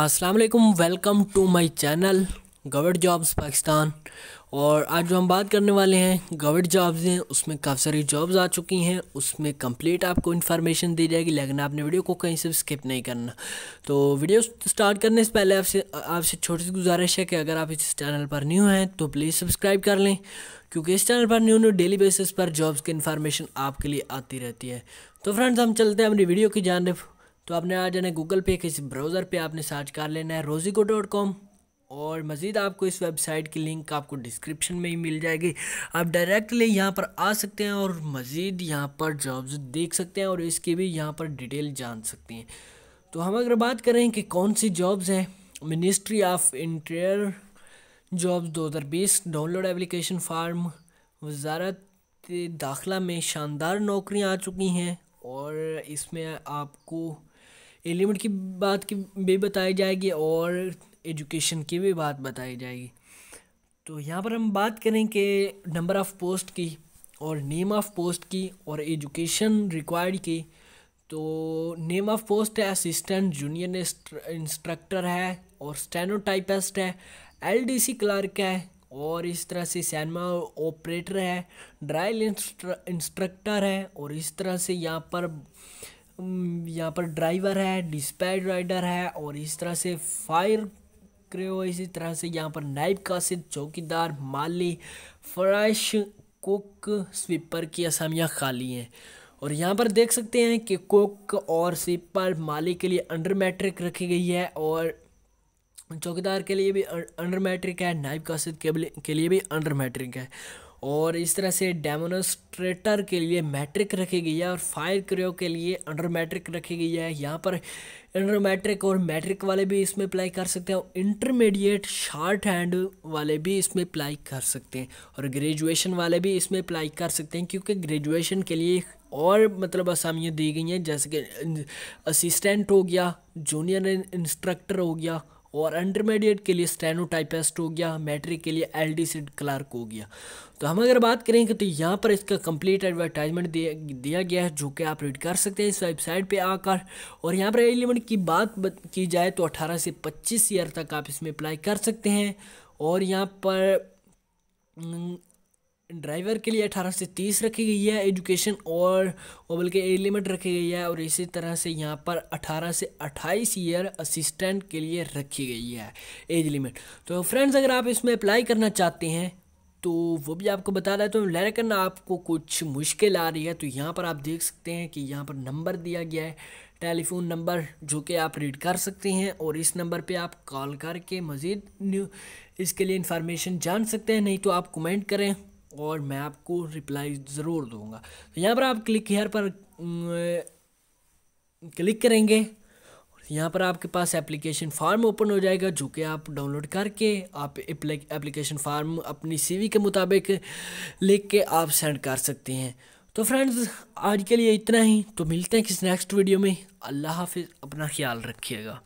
अस्सलाम वालेकुम welcome to my channel government jobs Pakistan और आज जो हम बात करने वाले हैं गवर्नमेंट जॉब्स हैं उसमें काफ़ी सारी जॉब्स आ चुकी हैं उसमें कंप्लीट आपको इन्फॉर्मेशन दी जाएगी लेकिन आपने वीडियो को कहीं से स्किप नहीं करना तो वीडियो स्टार्ट करने से पहले आपसे आपसे छोटी सी गुजारिश है कि अगर आप इस चैनल पर न्यू हैं तो प्लीज़ सब्सक्राइब कर लें क्योंकि इस चैनल पर न्यू न्यू डेली बेसिस पर जॉब्स की इन्फॉर्मेशन आपके लिए आती रहती है तो फ्रेंड्स हम चलते हैं अपनी वीडियो की जानब तो आपने आ जाना गूगल पे किसी ब्राउज़र पे आपने सर्च कर लेना है रोजिको डॉट कॉम और मज़ीद आपको इस वेबसाइट की लिंक आपको डिस्क्रिप्शन में ही मिल जाएगी आप डायरेक्टली यहाँ पर आ सकते हैं और मज़ीद यहाँ पर जॉब्स देख सकते हैं और इसकी भी यहाँ पर डिटेल जान सकते हैं तो हम अगर बात करें कि कौन सी जॉब्स हैं मिनिस्ट्री ऑफ इंटीरियर जॉब्स दो हज़ार बीस डाउनलोड एप्लीकेशन फार्म वजारत दाखिला में शानदार नौकरियां आ चुकी हैं और इसमें आपको एलिमेंट की बात की भी बताई जाएगी और एजुकेशन की भी बात बताई जाएगी तो यहाँ पर हम बात करें कि नंबर ऑफ़ पोस्ट की और नेम ऑफ़ पोस्ट की और एजुकेशन रिक्वायर्ड की तो नेम ऑफ़ पोस्ट है असिस्टेंट जूनियर इंस्ट्रक्टर है और स्टेनोटाइपिस्ट है एलडीसी क्लर्क है और इस तरह से सैनमा ऑपरेटर है ड्राइल इंस्ट्रक्टर है और इस तरह से यहाँ पर यहाँ पर ड्राइवर है डिस्पैच राइडर है और इस तरह से फायर क्रेओ इसी तरह से यहाँ पर नाइब कासिद चौकीदार माली फ्रैश कुक स्वीपर की असामियाँ खाली हैं और यहाँ पर देख सकते हैं कि कुक और स्वीपर माली के लिए अंडर मैट्रिक रखी गई है और चौकीदार के लिए भी अं-, अंडर मैट्रिक है नाइब कासिद के लिए भी अंडर मैट्रिक है और इस तरह से डेमोनस्ट्रेटर के लिए मैट्रिक रखी गई है और फायर क्रियो के लिए अंडर मैट्रिक रखी गई है यहाँ पर अंडर मैट्रिक और मैट्रिक वाले भी इसमें अप्लाई कर सकते हैं और इंटरमीडिएट शार्ट हैंड वाले भी इसमें अप्लाई कर सकते हैं और ग्रेजुएशन वाले भी इसमें अप्लाई कर सकते हैं क्योंकि ग्रेजुएशन के लिए और मतलब आसामियाँ दी गई हैं जैसे कि असिस्टेंट हो गया जूनियर इंस्ट्रक्टर हो गया और इंटरमीडिएट के लिए स्टेनोटाइपेस्ट हो गया मैट्रिक के लिए एल डी सी क्लार्क हो गया तो हम अगर बात करेंगे तो यहाँ पर इसका कंप्लीट एडवर्टाइजमेंट दिया गया है जो कि आप रीड कर सकते हैं इस वेबसाइट पे आकर और यहाँ पर एलिमेंट की बात की जाए तो 18 से 25 ईयर तक आप इसमें अप्लाई कर सकते हैं और यहाँ पर हम्म, ड्राइवर के लिए अठारह से तीस रखी गई है एजुकेशन और वो बल्कि एज लिमिट रखी गई है और इसी तरह से यहाँ पर अठारह से अट्ठाईस ईयर असिस्टेंट के लिए रखी गई है एज लिमिट तो फ्रेंड्स अगर आप इसमें अप्लाई करना चाहते हैं तो वो भी आपको बता रहा है तो लेकिन आपको कुछ मुश्किल आ रही है तो यहाँ पर आप देख सकते हैं कि यहाँ पर नंबर दिया गया है टेलीफोन नंबर जो कि आप रीड कर सकते हैं और इस नंबर पे आप कॉल करके मज़ीद इसके लिए इंफॉर्मेशन जान सकते हैं नहीं तो आप कमेंट करें और मैं आपको रिप्लाई ज़रूर दूंगा तो यहाँ पर आप क्लिक हेयर पर क्लिक करेंगे यहाँ पर आपके पास एप्लीकेशन फार्म ओपन हो जाएगा जो कि आप डाउनलोड करके आप एप्लीकेशन फार्म अपनी सीवी के मुताबिक लिख के आप सेंड कर सकते हैं तो फ्रेंड्स आज के लिए इतना ही तो मिलते हैं किस नेक्स्ट वीडियो में अल्लाह हाफिज़ अपना ख्याल रखिएगा